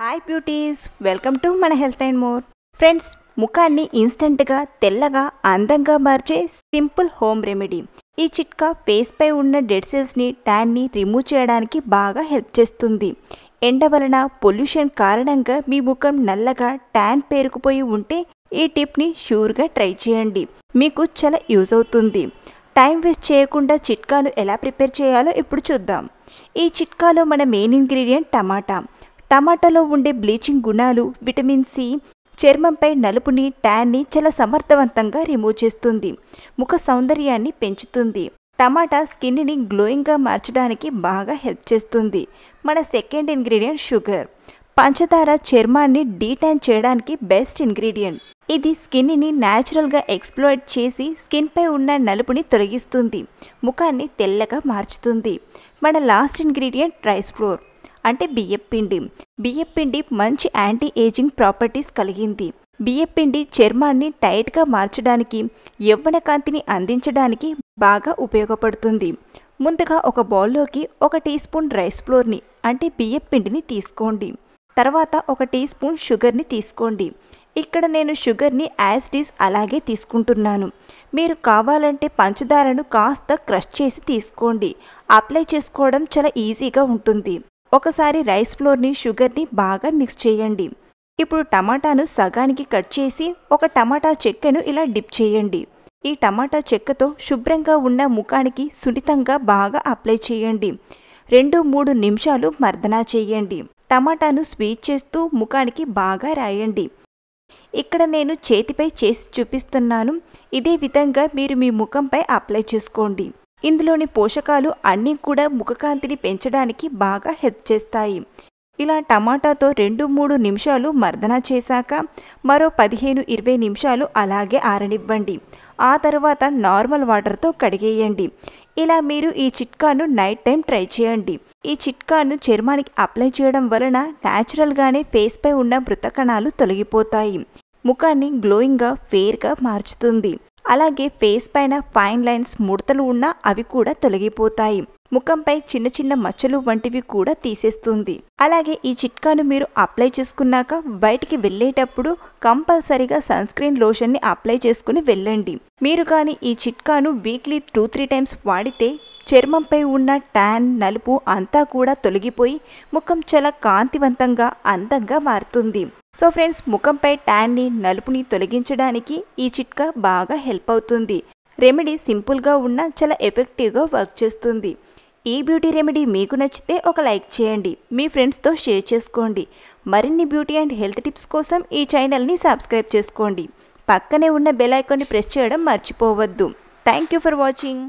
hi beauties welcome to మన health and more friends ముఖాన్ని ఇన్స్టెంట్గా తెల్లగా అందంగా మార్చే సింపుల్ హోమ్ రెమెడీ ఈ చిట్కా ఫేస్పై ఉన్న డెడ్ సెల్స్ని ట్యాన్ని రిమూవ్ చేయడానికి బాగా హెల్ప్ చేస్తుంది ఎండ వలన పొల్యూషన్ కారణంగా మీ ముఖం నల్లగా ట్యాన్ పేరుకుపోయి ఉంటే ఈ టిప్ని షూర్గా ట్రై చేయండి మీకు చాలా యూజ్ అవుతుంది టైం వేస్ట్ చేయకుండా చిట్కాను ఎలా ప్రిపేర్ చేయాలో ఇప్పుడు చూద్దాం ఈ చిట్కాలో మన మెయిన్ ఇంగ్రీడియంట్ టమాటా టమాటాలో ఉండే బ్లీచింగ్ గుణాలు విటమిన్ సి చర్మంపై నలుపుని ట్యాన్ని చాలా సమర్థవంతంగా రిమూవ్ చేస్తుంది ముఖ సౌందర్యాన్ని పెంచుతుంది టమాటా స్కిన్ని గ్లోయింగ్గా మార్చడానికి బాగా హెల్ప్ చేస్తుంది మన సెకండ్ ఇంగ్రీడియంట్ షుగర్ పంచదార చర్మాన్ని డీటాన్ చేయడానికి బెస్ట్ ఇంగ్రీడియంట్ ఇది స్కిన్ని న్యాచురల్గా ఎక్స్ప్లోయిట్ చేసి స్కిన్పై ఉన్న నలుపుని తొలగిస్తుంది ముఖాన్ని తెల్లగా మార్చుతుంది మన లాస్ట్ ఇంగ్రీడియంట్ రైస్ ఫ్లోర్ అంటే బియ్యపిండి బియ్యపిండి మంచి యాంటీ ఏజింగ్ ప్రాపర్టీస్ కలిగింది బియ్యపిండి చర్మాన్ని టైట్గా మార్చడానికి యవ్వన కాంతిని అందించడానికి బాగా ఉపయోగపడుతుంది ముందుగా ఒక బౌల్లోకి ఒక టీ స్పూన్ రైస్ ఫ్లోర్ని అంటే బియ్యపిండిని తీసుకోండి తర్వాత ఒక టీ స్పూన్ షుగర్ని తీసుకోండి ఇక్కడ నేను షుగర్ని యాజ్ డీస్ అలాగే తీసుకుంటున్నాను మీరు కావాలంటే పంచదారను కాస్త క్రష్ చేసి తీసుకోండి అప్లై చేసుకోవడం చాలా ఈజీగా ఉంటుంది ఒకసారి రైస్ ఫ్లోర్ని షుగర్ని బాగా మిక్స్ చేయండి ఇప్పుడు టమాటాను సగానికి కట్ చేసి ఒక టమాటా చెక్కను ఇలా డిప్ చేయండి ఈ టమాటా చెక్కతో శుభ్రంగా ఉన్న ముఖానికి సున్నితంగా బాగా అప్లై చేయండి రెండు మూడు నిమిషాలు మర్దనా చేయండి టమాటాను స్వీట్ చేస్తూ ముఖానికి బాగా రాయండి ఇక్కడ నేను చేతిపై చేసి చూపిస్తున్నాను ఇదే విధంగా మీరు మీ ముఖంపై అప్లై చేసుకోండి ఇందులోని పోషకాలు అన్నీ కూడా ముఖకాంతిని పెంచడానికి బాగా హెల్ప్ చేస్తాయి ఇలా టమాటాతో రెండు మూడు నిమిషాలు మర్దన చేశాక మరో పదిహేను ఇరవై నిమిషాలు అలాగే ఆరనివ్వండి ఆ తర్వాత నార్మల్ వాటర్తో కడిగేయండి ఇలా మీరు ఈ చిట్కాను నైట్ టైం ట్రై చేయండి ఈ చిట్కాను చర్మానికి అప్లై చేయడం వలన న్యాచురల్గానే ఫేస్పై ఉన్న మృతకణాలు తొలగిపోతాయి ముఖాన్ని గ్లోయింగ్గా ఫేర్గా మార్చుతుంది అలాగే ఫేస్ పైన ఫైన్ లైన్స్ ముడతలు ఉన్నా అవి కూడా తొలగిపోతాయి ముఖంపై చిన్న చిన్న మచ్చలు వంటివి కూడా తీసేస్తుంది అలాగే ఈ చిట్కాను మీరు అప్లై చేసుకున్నాక బయటికి వెళ్ళేటప్పుడు కంపల్సరీగా సన్స్క్రీన్ లోషన్ని అప్లై చేసుకుని వెళ్ళండి మీరు కానీ ఈ చిట్కాను వీక్లీ టూ త్రీ టైమ్స్ వాడితే చర్మంపై ఉన్న ట్యాన్ నలుపు అంతా కూడా తొలగిపోయి ముఖం చాలా కాంతివంతంగా అందంగా మారుతుంది సో ఫ్రెండ్స్ ముఖంపై ట్యాన్ని నలుపుని తొలగించడానికి ఈ చిట్కా బాగా హెల్ప్ అవుతుంది రెమెడీ సింపుల్గా ఉన్న చాలా ఎఫెక్టివ్గా వర్క్ చేస్తుంది ఈ బ్యూటీ రెమెడీ మీకు నచ్చితే ఒక లైక్ చేయండి మీ ఫ్రెండ్స్తో షేర్ చేసుకోండి మరిన్ని బ్యూటీ అండ్ హెల్త్ టిప్స్ కోసం ఈ ఛానల్ని సబ్స్క్రైబ్ చేసుకోండి పక్కనే ఉన్న బెల్ ఐకాన్ని ప్రెస్ చేయడం మర్చిపోవద్దు థ్యాంక్ యూ ఫర్ వాచింగ్